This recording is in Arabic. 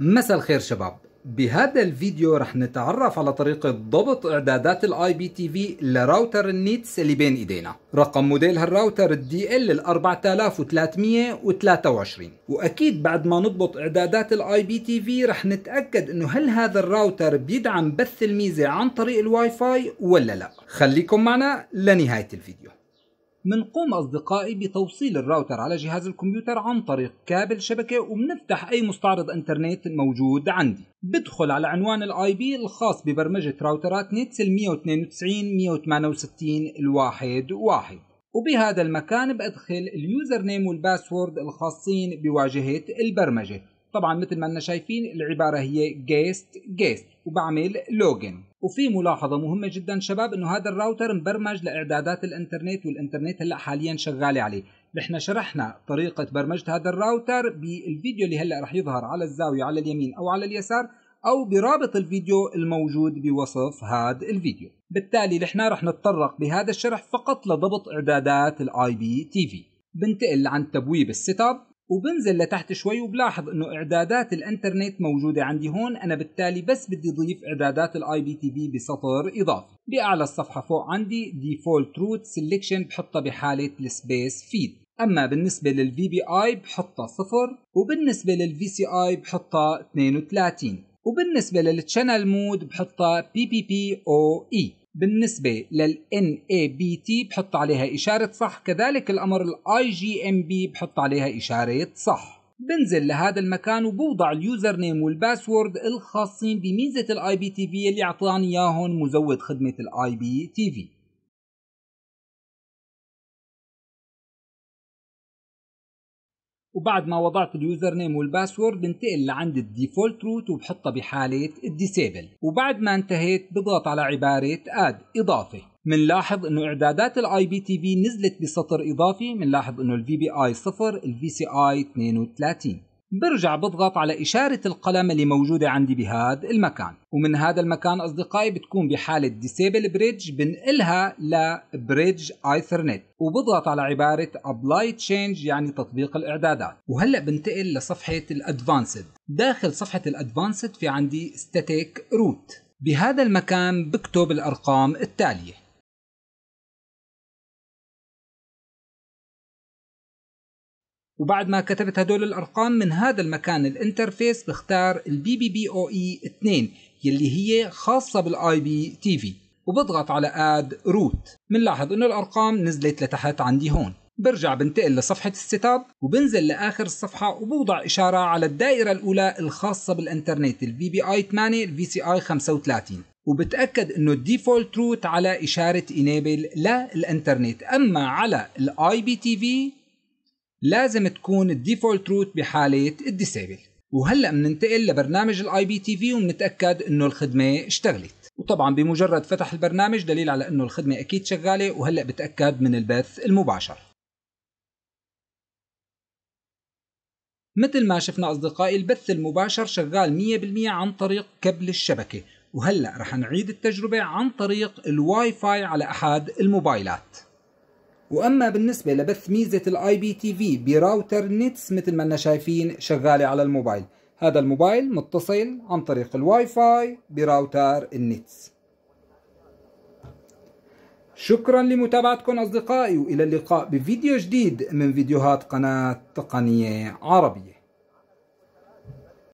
مساء الخير شباب بهذا الفيديو رح نتعرف على طريقة ضبط اعدادات الاي بي تي في لراوتر النيتس اللي بين ايدينا رقم موديل هالراوتر الدي ال 4323 واكيد بعد ما نضبط اعدادات الاي بي تي في رح نتاكد انه هل هذا الراوتر بيدعم بث الميزة عن طريق الواي فاي ولا لا خليكم معنا لنهاية الفيديو منقوم أصدقائي بتوصيل الراوتر على جهاز الكمبيوتر عن طريق كابل شبكة وبنفتح أي مستعرض انترنت موجود عندي بدخل على عنوان الاي بي الخاص ببرمجة راوترات نتس 192 168 الواحد واحد وبهذا المكان بأدخل اليوزر نيم والباسورد الخاصين بواجهة البرمجة طبعا مثل ما انا شايفين العبارة هي guest guest وبعمل لوجن وفي ملاحظه مهمه جدا شباب انه هذا الراوتر مبرمج لاعدادات الانترنت والانترنت هلا حاليا شغاله عليه نحن شرحنا طريقه برمجه هذا الراوتر بالفيديو اللي هلا رح يظهر على الزاويه على اليمين او على اليسار او برابط الفيديو الموجود بوصف هذا الفيديو بالتالي نحن رح نتطرق بهذا الشرح فقط لضبط اعدادات الاي بي تي في بنتقل عن تبويب السيت اب وبنزل لتحت شوي وبلاحظ انه اعدادات الانترنت موجوده عندي هون انا بالتالي بس بدي اضيف اعدادات الاي بي تي في بسطر اضافي باعلى الصفحه فوق عندي ديفولت روت سيلكشن بحطها بحاله السبيس فيد اما بالنسبه للفي بي اي بحطها صفر وبالنسبه للفي سي اي بحطها 32 وبالنسبه للتشانل مود بحطها بي بي بي او اي بالنسبة لل NABT بحط عليها إشارة صح كذلك الأمر ال IGMB بحط عليها إشارة صح بنزل لهذا المكان وبوضع اليوزر نيم والباسورد الخاصين بميزة الاي بي تي في اللي اعطاني اياهم مزود خدمة الاي بي تي في وبعد ما وضعت اليوزر نيم والباسورد بنتقل لعند الديفولت روت وبحطها بحالة الديسيبل وبعد ما انتهيت بضغط على عبارة اد اضافة منلاحظ انه اعدادات الاي بي تي في نزلت بسطر اضافي منلاحظ انه الفي بي اي 0 الفي سي اي 32 برجع بضغط على إشارة القلم اللي موجودة عندي بهذا المكان ومن هذا المكان أصدقائي بتكون بحالة disable bridge بنقلها ل bridge ethernet وبضغط على عبارة apply change يعني تطبيق الإعدادات وهلأ بنتقل لصفحة الادفانسد داخل صفحة الادفانسد في عندي static root بهذا المكان بكتب الأرقام التالية وبعد ما كتبت هدول الأرقام من هذا المكان الانترفيس بختار البي بي بي او اي 2 يلي هي خاصة بالاي بي تي في وبضغط على اد روت بنلاحظ انه الارقام نزلت لتحت عندي هون برجع بنتقل لصفحة السيت اب وبنزل لآخر الصفحة وبوضع إشارة على الدائرة الأولى الخاصة بالإنترنت البي بي آي 8 البي سي آي 35 وبتأكد إنه الديفولت روت على إشارة انيبل للإنترنت أما على الآي بي تي في لازم تكون الديفولت روت بحالة الديسيبل وهلا بننتقل لبرنامج الاي بي تي في وبنتاكد انه الخدمه اشتغلت وطبعا بمجرد فتح البرنامج دليل على انه الخدمه اكيد شغاله وهلا بتاكد من البث المباشر مثل ما شفنا اصدقائي البث المباشر شغال 100% عن طريق كبل الشبكه وهلا رح نعيد التجربه عن طريق الواي فاي على احد الموبايلات واما بالنسبه لبث ميزه الاي بي تي في براوتر نتس مثل ما احنا شايفين شغاله على الموبايل هذا الموبايل متصل عن طريق الواي فاي براوتر النتس شكرا لمتابعتكم أصدقائي وإلى اللقاء بفيديو جديد من فيديوهات قناة تقنية عربية